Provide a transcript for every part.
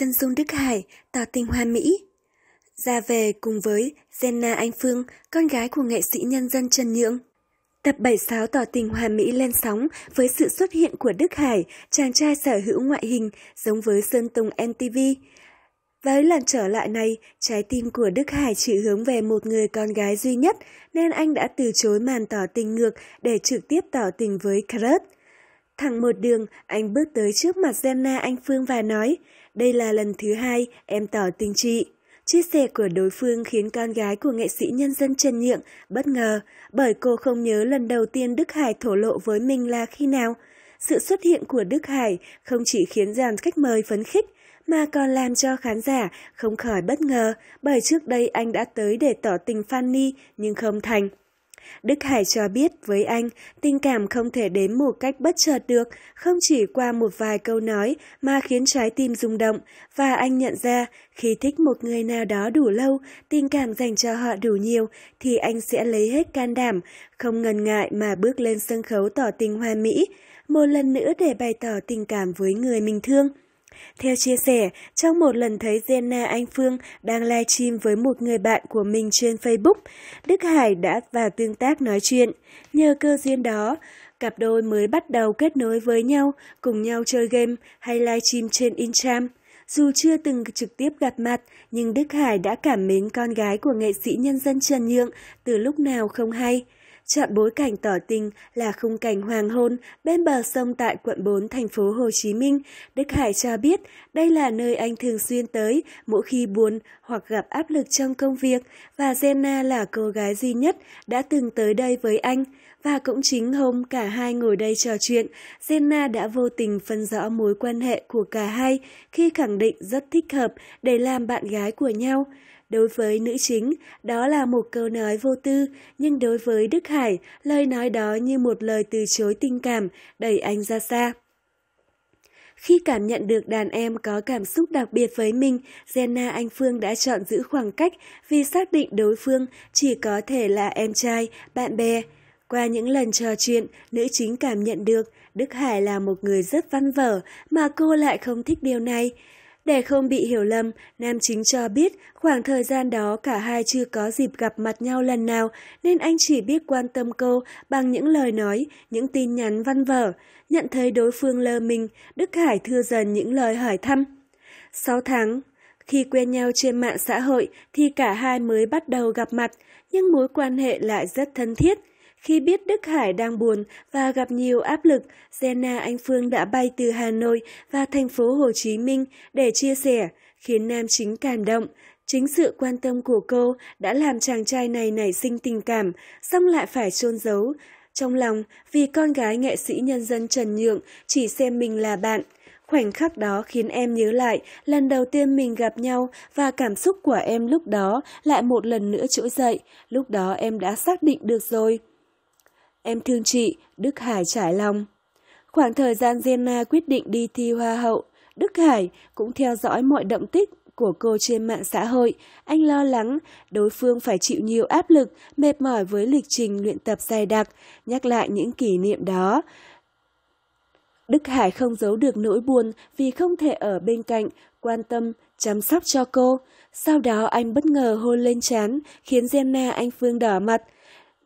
chân dung Đức Hải, tỏ tình hoa mỹ. Ra về cùng với Jenna Anh Phương, con gái của nghệ sĩ nhân dân Trần Nhượng. Tập 76 tỏ tình hòa mỹ lên sóng với sự xuất hiện của Đức Hải, chàng trai sở hữu ngoại hình giống với Sơn Tùng MTV. Với lần trở lại này, trái tim của Đức Hải chỉ hướng về một người con gái duy nhất nên anh đã từ chối màn tỏ tình ngược để trực tiếp tỏ tình với Kurt. Thẳng một đường, anh bước tới trước mặt Jenna Anh Phương và nói đây là lần thứ hai em tỏ tình chị. Chia sẻ của đối phương khiến con gái của nghệ sĩ nhân dân Trần Nhượng bất ngờ bởi cô không nhớ lần đầu tiên Đức Hải thổ lộ với mình là khi nào. Sự xuất hiện của Đức Hải không chỉ khiến dàn khách mời phấn khích mà còn làm cho khán giả không khỏi bất ngờ bởi trước đây anh đã tới để tỏ tình Fanny nhưng không thành. Đức Hải cho biết với anh, tình cảm không thể đến một cách bất chợt được, không chỉ qua một vài câu nói mà khiến trái tim rung động. Và anh nhận ra, khi thích một người nào đó đủ lâu, tình cảm dành cho họ đủ nhiều, thì anh sẽ lấy hết can đảm, không ngần ngại mà bước lên sân khấu tỏ tình hoa mỹ, một lần nữa để bày tỏ tình cảm với người mình thương. Theo chia sẻ, trong một lần thấy Jenna Anh Phương đang livestream với một người bạn của mình trên Facebook, Đức Hải đã vào tương tác nói chuyện. Nhờ cơ duyên đó, cặp đôi mới bắt đầu kết nối với nhau, cùng nhau chơi game hay livestream trên Instagram. Dù chưa từng trực tiếp gặp mặt, nhưng Đức Hải đã cảm mến con gái của nghệ sĩ nhân dân Trần Nhượng từ lúc nào không hay. Chọn bối cảnh tỏ tình là khung cảnh hoàng hôn bên bờ sông tại quận 4 thành phố Hồ Chí Minh. Đức Hải cho biết đây là nơi anh thường xuyên tới mỗi khi buồn hoặc gặp áp lực trong công việc và Jenna là cô gái duy nhất đã từng tới đây với anh. Và cũng chính hôm cả hai ngồi đây trò chuyện, Jenna đã vô tình phân rõ mối quan hệ của cả hai khi khẳng định rất thích hợp để làm bạn gái của nhau. Đối với nữ chính, đó là một câu nói vô tư, nhưng đối với Đức Hải, lời nói đó như một lời từ chối tình cảm, đẩy anh ra xa. Khi cảm nhận được đàn em có cảm xúc đặc biệt với mình, Jenna Anh Phương đã chọn giữ khoảng cách vì xác định đối phương chỉ có thể là em trai, bạn bè. Qua những lần trò chuyện, nữ chính cảm nhận được Đức Hải là một người rất văn vở mà cô lại không thích điều này. Để không bị hiểu lầm, nam chính cho biết khoảng thời gian đó cả hai chưa có dịp gặp mặt nhau lần nào nên anh chỉ biết quan tâm cô bằng những lời nói, những tin nhắn văn vở. Nhận thấy đối phương lơ mình, Đức Hải thưa dần những lời hỏi thăm. 6 tháng Khi quen nhau trên mạng xã hội thì cả hai mới bắt đầu gặp mặt, nhưng mối quan hệ lại rất thân thiết. Khi biết Đức Hải đang buồn và gặp nhiều áp lực, Jenna Anh Phương đã bay từ Hà Nội và thành phố Hồ Chí Minh để chia sẻ, khiến nam chính cảm động. Chính sự quan tâm của cô đã làm chàng trai này nảy sinh tình cảm, xong lại phải chôn giấu. Trong lòng, vì con gái nghệ sĩ nhân dân Trần Nhượng chỉ xem mình là bạn. Khoảnh khắc đó khiến em nhớ lại lần đầu tiên mình gặp nhau và cảm xúc của em lúc đó lại một lần nữa trỗi dậy. Lúc đó em đã xác định được rồi. Em thương chị, Đức Hải trải lòng. Khoảng thời gian Jenna quyết định đi thi Hoa hậu, Đức Hải cũng theo dõi mọi động tích của cô trên mạng xã hội. Anh lo lắng đối phương phải chịu nhiều áp lực, mệt mỏi với lịch trình luyện tập dày đặc, nhắc lại những kỷ niệm đó. Đức Hải không giấu được nỗi buồn vì không thể ở bên cạnh, quan tâm, chăm sóc cho cô. Sau đó anh bất ngờ hôn lên chán, khiến Jenna anh Phương đỏ mặt.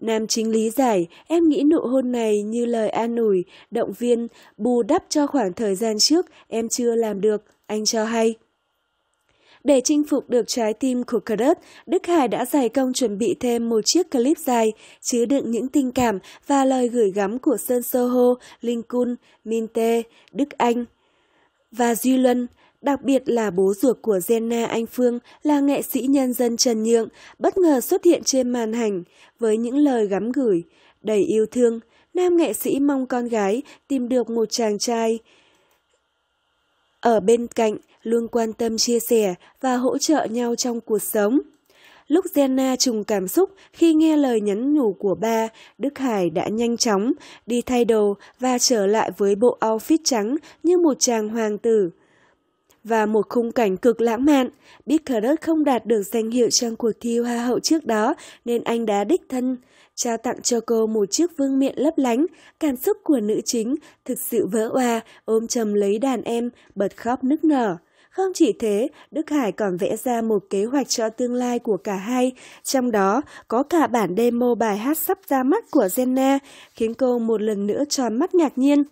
Nam chính lý giải, em nghĩ nụ hôn này như lời an ủi, động viên, bù đắp cho khoảng thời gian trước em chưa làm được, anh cho hay. Để chinh phục được trái tim của Crush, Đức Hải đã dày công chuẩn bị thêm một chiếc clip dài, chứa đựng những tình cảm và lời gửi gắm của Sơn Soho, Linh Kun, Min Tae, Đức Anh và Duy Luân đặc biệt là bố ruột của Jenna Anh Phương là nghệ sĩ nhân dân Trần Nhượng bất ngờ xuất hiện trên màn hành với những lời gắm gửi, đầy yêu thương. Nam nghệ sĩ mong con gái tìm được một chàng trai ở bên cạnh luôn quan tâm chia sẻ và hỗ trợ nhau trong cuộc sống. Lúc Jenna trùng cảm xúc khi nghe lời nhắn nhủ của ba, Đức Hải đã nhanh chóng đi thay đồ và trở lại với bộ outfit trắng như một chàng hoàng tử và một khung cảnh cực lãng mạn. Biết Carrot không đạt được danh hiệu trong cuộc thi Hoa hậu trước đó nên anh đã đích thân trao tặng cho cô một chiếc vương miện lấp lánh. Cảm xúc của nữ chính thực sự vỡ òa, ôm chầm lấy đàn em, bật khóc nức nở. Không chỉ thế, Đức Hải còn vẽ ra một kế hoạch cho tương lai của cả hai, trong đó có cả bản demo bài hát sắp ra mắt của Jenna, khiến cô một lần nữa tròn mắt ngạc nhiên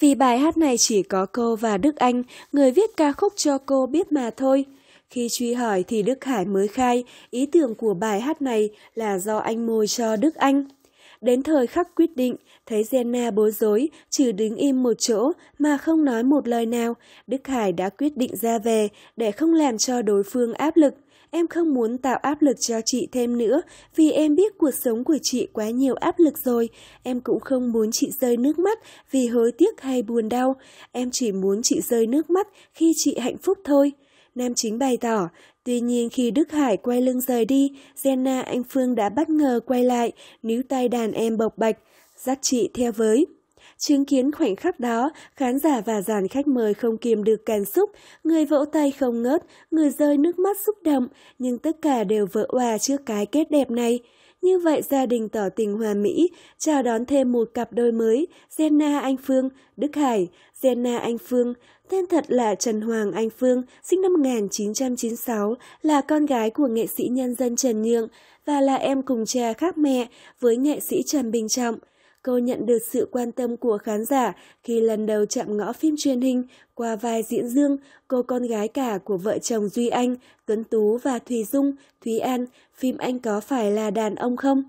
vì bài hát này chỉ có cô và Đức Anh, người viết ca khúc cho cô biết mà thôi. Khi truy hỏi thì Đức Hải mới khai ý tưởng của bài hát này là do anh mồi cho Đức Anh. Đến thời khắc quyết định, thấy Jenna bối rối, chỉ đứng im một chỗ mà không nói một lời nào, Đức Hải đã quyết định ra về để không làm cho đối phương áp lực. Em không muốn tạo áp lực cho chị thêm nữa vì em biết cuộc sống của chị quá nhiều áp lực rồi. Em cũng không muốn chị rơi nước mắt vì hối tiếc hay buồn đau. Em chỉ muốn chị rơi nước mắt khi chị hạnh phúc thôi. Nam chính bày tỏ, tuy nhiên khi Đức Hải quay lưng rời đi, Jenna Anh Phương đã bất ngờ quay lại, níu tay đàn em bộc bạch, dắt chị theo với. Chứng kiến khoảnh khắc đó, khán giả và dàn khách mời không kiềm được cảm xúc, người vỗ tay không ngớt, người rơi nước mắt xúc động, nhưng tất cả đều vỡ hòa trước cái kết đẹp này. Như vậy gia đình tỏ tình hòa mỹ, chào đón thêm một cặp đôi mới, Jenna Anh Phương, Đức Hải, Jenna Anh Phương, tên thật là Trần Hoàng Anh Phương, sinh năm 1996, là con gái của nghệ sĩ nhân dân Trần Nhượng và là em cùng cha khác mẹ với nghệ sĩ Trần Bình Trọng cô nhận được sự quan tâm của khán giả khi lần đầu chạm ngõ phim truyền hình qua vai diễn Dương, cô con gái cả của vợ chồng Duy Anh, Tuấn Tú và Thùy Dung, Thúy An, phim Anh có phải là đàn ông không?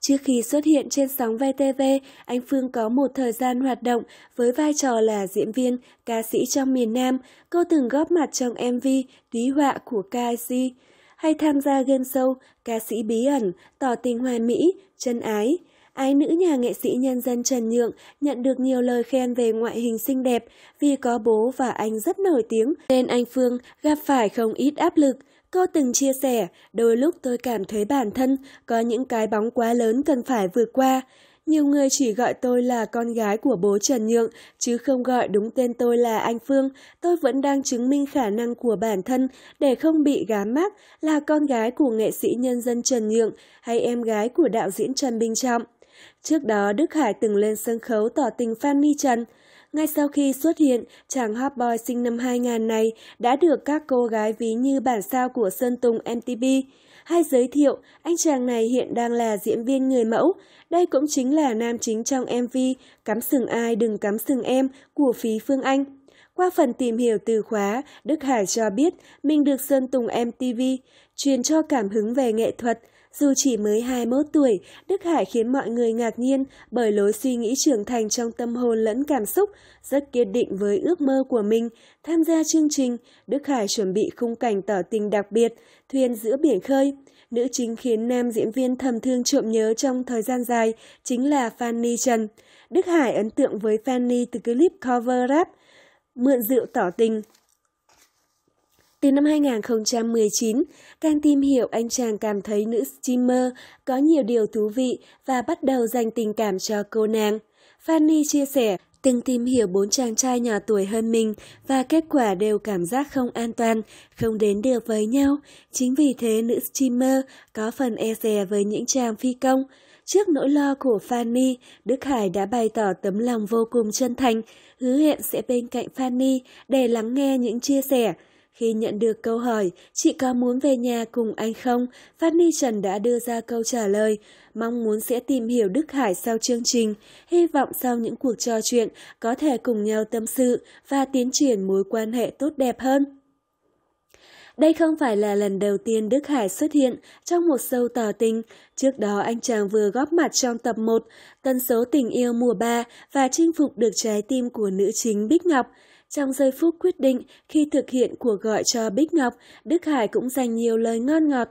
Trước khi xuất hiện trên sóng VTV, anh Phương có một thời gian hoạt động với vai trò là diễn viên, ca sĩ trong miền Nam. Cô từng góp mặt trong MV Túy họa của KIC hay tham gia game show Ca sĩ bí ẩn, Tỏ tình hoài mỹ, Chân ái. Ái nữ nhà nghệ sĩ nhân dân Trần Nhượng nhận được nhiều lời khen về ngoại hình xinh đẹp vì có bố và anh rất nổi tiếng nên anh Phương gặp phải không ít áp lực. Cô từng chia sẻ, đôi lúc tôi cảm thấy bản thân có những cái bóng quá lớn cần phải vượt qua. Nhiều người chỉ gọi tôi là con gái của bố Trần Nhượng, chứ không gọi đúng tên tôi là anh Phương. Tôi vẫn đang chứng minh khả năng của bản thân để không bị gán mắc là con gái của nghệ sĩ nhân dân Trần Nhượng hay em gái của đạo diễn Trần Bình Trọng. Trước đó, Đức Hải từng lên sân khấu tỏ tình Phan Ni Trần. Ngay sau khi xuất hiện, chàng hot boy sinh năm 2000 này đã được các cô gái ví như bản sao của Sơn Tùng MTV. Hay giới thiệu, anh chàng này hiện đang là diễn viên người mẫu. Đây cũng chính là nam chính trong MV Cắm sừng ai đừng cắm sừng em của Phí Phương Anh. Qua phần tìm hiểu từ khóa, Đức Hải cho biết mình được Sơn Tùng MTV truyền cho cảm hứng về nghệ thuật, dù chỉ mới 21 tuổi, Đức Hải khiến mọi người ngạc nhiên bởi lối suy nghĩ trưởng thành trong tâm hồn lẫn cảm xúc, rất kiên định với ước mơ của mình. Tham gia chương trình, Đức Hải chuẩn bị khung cảnh tỏ tình đặc biệt, thuyền giữa biển khơi. Nữ chính khiến nam diễn viên thầm thương trộm nhớ trong thời gian dài chính là Fanny Trần. Đức Hải ấn tượng với Fanny từ clip cover rap Mượn rượu tỏ tình từ năm 2019, càng tìm hiểu anh chàng cảm thấy nữ streamer có nhiều điều thú vị và bắt đầu dành tình cảm cho cô nàng. Fanny chia sẻ, từng tìm hiểu bốn chàng trai nhỏ tuổi hơn mình và kết quả đều cảm giác không an toàn, không đến được với nhau. Chính vì thế nữ streamer có phần e dè với những chàng phi công. Trước nỗi lo của Fanny, Đức Hải đã bày tỏ tấm lòng vô cùng chân thành, hứa hẹn sẽ bên cạnh Fanny để lắng nghe những chia sẻ, khi nhận được câu hỏi, chị có muốn về nhà cùng anh không? Phát Ni Trần đã đưa ra câu trả lời, mong muốn sẽ tìm hiểu Đức Hải sau chương trình, hy vọng sau những cuộc trò chuyện có thể cùng nhau tâm sự và tiến triển mối quan hệ tốt đẹp hơn. Đây không phải là lần đầu tiên Đức Hải xuất hiện trong một sâu tỏ tình. Trước đó anh chàng vừa góp mặt trong tập 1, tần số tình yêu mùa 3 và chinh phục được trái tim của nữ chính Bích Ngọc. Trong giây phút quyết định khi thực hiện cuộc gọi cho Bích Ngọc, Đức Hải cũng dành nhiều lời ngon ngọt.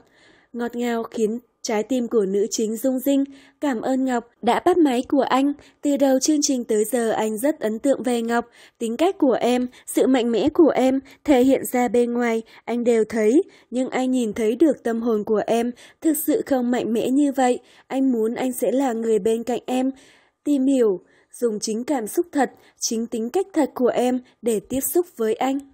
Ngọt ngào khiến trái tim của nữ chính rung rinh. Cảm ơn Ngọc đã bắt máy của anh. Từ đầu chương trình tới giờ anh rất ấn tượng về Ngọc. Tính cách của em, sự mạnh mẽ của em thể hiện ra bên ngoài, anh đều thấy. Nhưng anh nhìn thấy được tâm hồn của em thực sự không mạnh mẽ như vậy. Anh muốn anh sẽ là người bên cạnh em. Tìm hiểu, dùng chính cảm xúc thật, chính tính cách thật của em để tiếp xúc với anh.